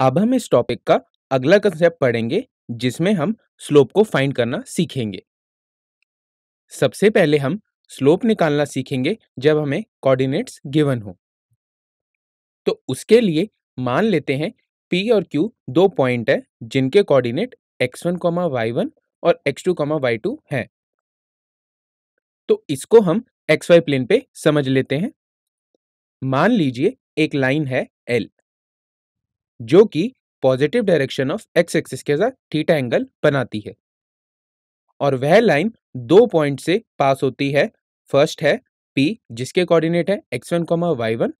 अब हम इस टॉपिक का अगला कंसेप्ट पढ़ेंगे जिसमें हम स्लोप को फाइंड करना सीखेंगे सबसे पहले हम स्लोप निकालना सीखेंगे जब हमें कोऑर्डिनेट्स गिवन हो तो उसके लिए मान लेते हैं P और Q दो पॉइंट है जिनके कोऑर्डिनेट x1, y1 और x2, y2 हैं तो इसको हम xy प्लेन पे समझ लेते हैं मान लीजिए एक लाइन है L जो कि positive direction of X axis के साथ थीटा एंगल बनाती है और वह लाइन दो पॉइंट से पास होती है फर्स्ट है पी जिसके कोऑर्डिनेट है X one comma Y one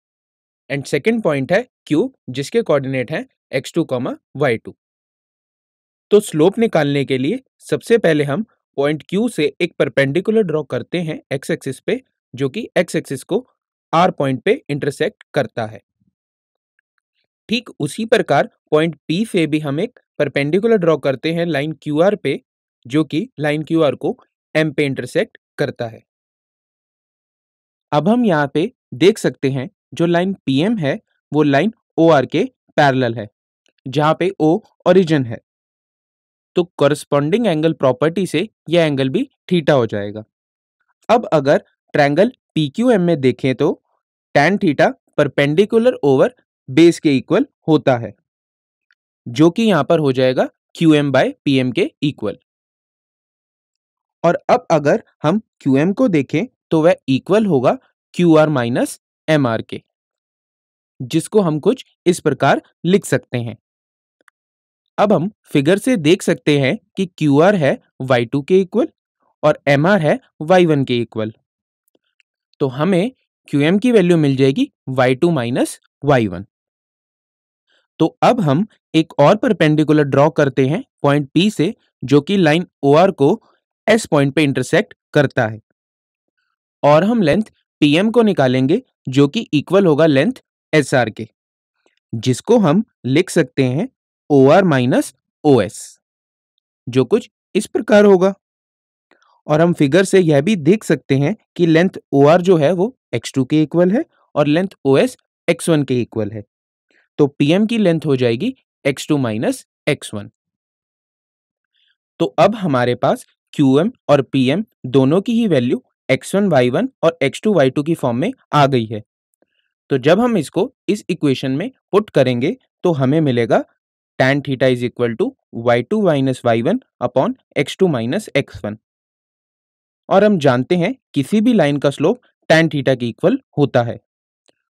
and second point है क्यू जिसके कोऑर्डिनेट है X two comma Y two तो स्लोप निकालने के लिए सबसे पहले हम पॉइंट क्यू से एक परपेंडिकुलर ड्रॉ करते हैं एक्स एक्सिस पे जो कि एक्स एक्सिस को आर पॉइंट पे इंटरसेक्ट करता है ठीक उसी प्रकार पॉइंट पी से भी हम एक परपेंडिकुलर ड्रॉ करते हैं लाइन क्यू आर पे जो कि लाइन क्यू आर को एम पे इंटरसेक्ट करता है अब हम यहाँ पे देख सकते हैं जो लाइन पी एम है वो लाइन ओ आर के पैरल है जहाँ पे ओ ओरिजिन है तो करस्पॉन्डिंग एंगल प्रॉपर्टी से यह एंगल भी थीटा हो जाएगा अब अगर ट्रैंगल पी क्यू एम में देखें तो tan theta perpendicular over base के इक्वल होता है जो कि यहां पर हो जाएगा Q M by P M के इक्वल और अब अगर हम क्यू एम को देखें तो वह इक्वल होगा Q R minus M R के जिसको हम कुछ इस प्रकार लिख सकते हैं अब हम फिगर से देख सकते हैं कि क्यू आर है वाई टू के इक्वल और एम आर है वाई वन के इक्वल तो हमें क्यू एम की वैल्यू मिल जाएगी Y two minus Y one तो अब हम एक और परपेंडिकुलर ड्रॉ करते हैं पॉइंट पी से जो कि लाइन ओ आर को एस पॉइंट पे इंटरसेक्ट करता है और हम लेंथ पी एम को निकालेंगे जो कि इक्वल होगा लेंथ एस आर के जिसको हम लिख सकते हैं O R minus O S जो कुछ इस प्रकार होगा और हम फिगर से यह भी देख सकते हैं कि लेंथ ओ आर जो है वो एक्स टू के इक्वल है और length O S X one के इक्वल है तो पीएम की लेंथ हो जाएगी X two minus X one तो अब हमारे पास क्यू एम और पी एम दोनों की ही value X one Y one और एक्स टू वाई टू की फॉर्म में आ गई है तो जब हम इसको इस इक्वेशन में पुट करेंगे तो हमें मिलेगा tan theta is equal to Y two minus Y one upon X two minus X one और हम जानते हैं किसी भी लाइन का स्लोप tan थीटा के इक्वल होता है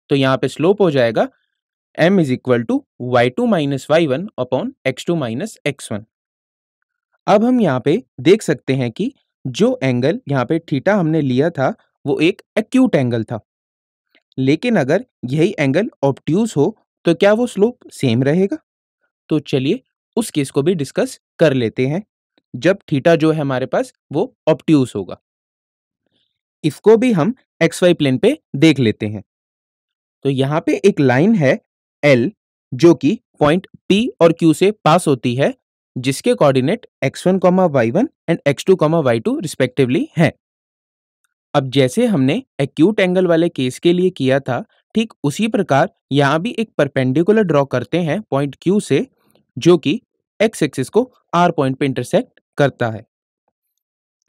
तो यहाँ पे स्लोप हो जाएगा M is equal to Y two minus Y one upon X two minus X one अब हम यहाँ पे देख सकते हैं कि जो एंगल यहाँ पे थीटा हमने लिया था वो एक एक्यूट एंगल था लेकिन अगर यही एंगल ऑप्ट्यूज हो तो क्या वो स्लोप सेम रहेगा तो चलिए उस केस को भी डिस्कस कर लेते हैं जब थीटा जो है हमारे पास वो ऑप्ट्यूज होगा इसको भी हम एक्स वाई प्लेन पे देख लेते हैं तो यहाँ पे एक लाइन है एल जो कि पॉइंट पी और क्यू से पास होती है जिसके coordinate X one comma Y one and X two comma Y two respectively हैं अब जैसे हमने एक्यूट एंगल वाले केस के लिए किया था ठीक उसी प्रकार यहाँ भी एक परपेंडिकुलर ड्रॉ करते हैं पॉइंट क्यू से जो कि एक्स एक्सिस को आर पॉइंट पे इंटरसेक्ट करता है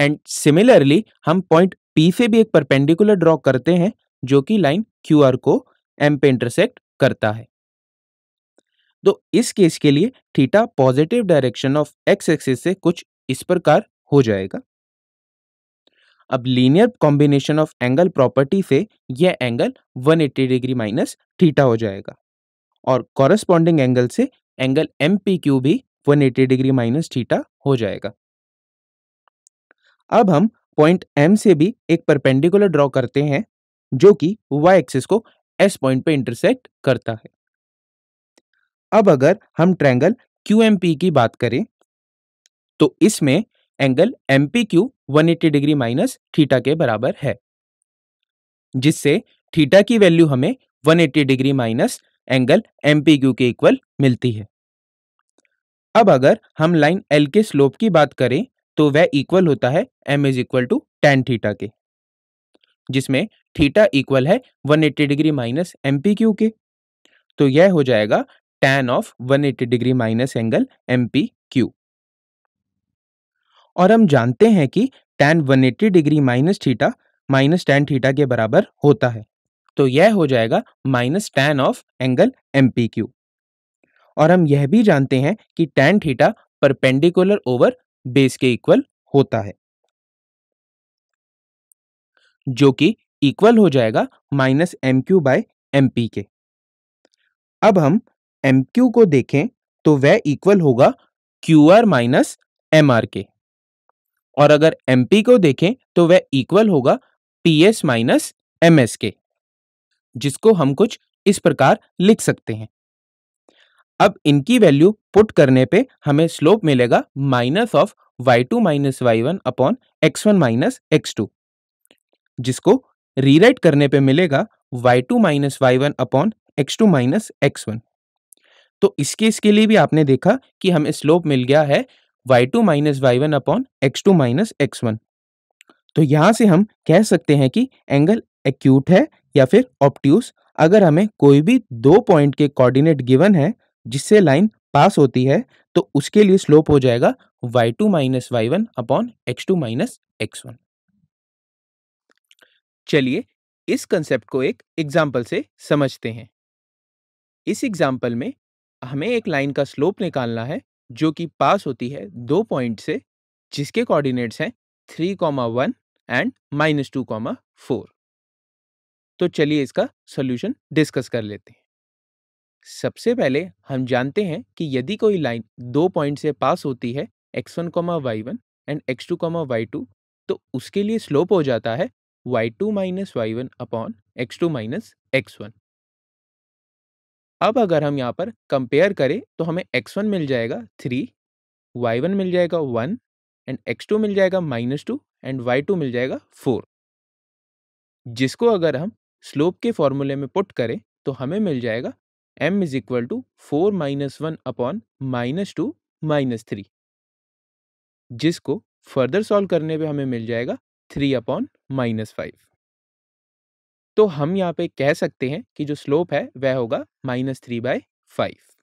एंड सिमिलरली हम पॉइंट पी से भी एक परपेंडिकुलर ड्रॉ करते हैं जो कि लाइन क्यू आर को एम पे इंटरसेक्ट करता है तो इस केस के लिए theta positive direction of X axis से कुछ इस प्रकार हो जाएगा अब linear combination of angle property से यह एंगल 180 डिग्री माइनस थीटा हो जाएगा और कॉरेस्पॉन्डिंग एंगल से एंगल एम पी क्यू भी 180 डिग्री माइनस थीटा हो जाएगा अब हम पॉइंट एम से भी एक परपेंडिकुलर ड्रॉ करते हैं जो कि वाई एक्सिस को एस पॉइंट पे इंटरसेक्ट करता है अब अगर हम ट्रैंगल क्यू की बात करें तो इसमें angle M P Q one degree minus theta के बराबर है जिससे थीटा की वैल्यू हमें 180 degree minus angle M P Q के इक्वल मिलती है अब अगर हम लाइन एल के स्लोप की बात करें तो वह इक्वल होता है M is equal to tan theta के जिसमें थीटा इक्वल है 180 degree minus M P Q के तो यह हो जाएगा tan of 180 degree minus angle M P Q और हम जानते हैं कि tan 180 degree minus theta minus tan theta के बराबर होता है तो यह हो जाएगा minus tan of angle M P Q और हम यह भी जानते हैं कि ten theta perpendicular over base के इक्वल होता है जो कि इक्वल हो जाएगा minus M Q by M P के अब हम एम क्यू को देखें तो वह इक्वल होगा Q R minus M R के और अगर एम पी को देखें तो वह इक्वल होगा P S minus M S के जिसको हम कुछ इस प्रकार लिख सकते हैं अब इनकी वैल्यू पुट करने पे हमें स्लोप मिलेगा minus of Y two minus Y one upon X one minus X two जिसको रीराइट करने पे मिलेगा Y two minus Y one upon X two minus X one तो इस केस के लिए भी आपने देखा कि हमें स्लोप मिल गया है y2 two minus Y one upon X two minus X one तो यहाँ से हम कह सकते हैं कि एंगल एक्यूट है या फिर ऑप्ट्यूस अगर हमें कोई भी दो पॉइंट के कोऑर्डिनेट गिवन है जिससे लाइन पास होती है तो उसके लिए स्लोप हो जाएगा y2 two minus Y one upon X two minus X one चलिए इस कंसेप्ट को एक एग्जाम्पल से समझते हैं इस एग्जाम्पल में हमें एक लाइन का स्लोप निकालना है जो कि पास होती है दो पॉइंट से जिसके कोऑर्डिनेट्स हैं three comma one and minus two comma four तो चलिए इसका सोल्यूशन डिस्कस कर लेते हैं सबसे पहले हम जानते हैं कि यदि कोई लाइन दो पॉइंट से पास होती है X one comma Y one and X two comma Y two तो उसके लिए स्लोप हो जाता है Y two minus Y one upon X two minus X one अब अगर हम यहाँ पर कंपेयर करें तो हमें एक्स वन मिल जाएगा थ्री वाई वन मिल जाएगा वन एंड एक्स टू मिल जाएगा minus two and Y two मिल जाएगा फोर जिसको अगर हम स्लोप के फॉर्मूले में पुट करें तो हमें मिल जाएगा m is equal to four minus one upon minus two minus three जिसको फर्दर सॉल्व करने पे हमें मिल जाएगा थ्री अपॉन माइनस फाइव तो हम यहाँ पे कह सकते हैं कि जो स्लोप है वह होगा माइनस थ्री बाय फाइव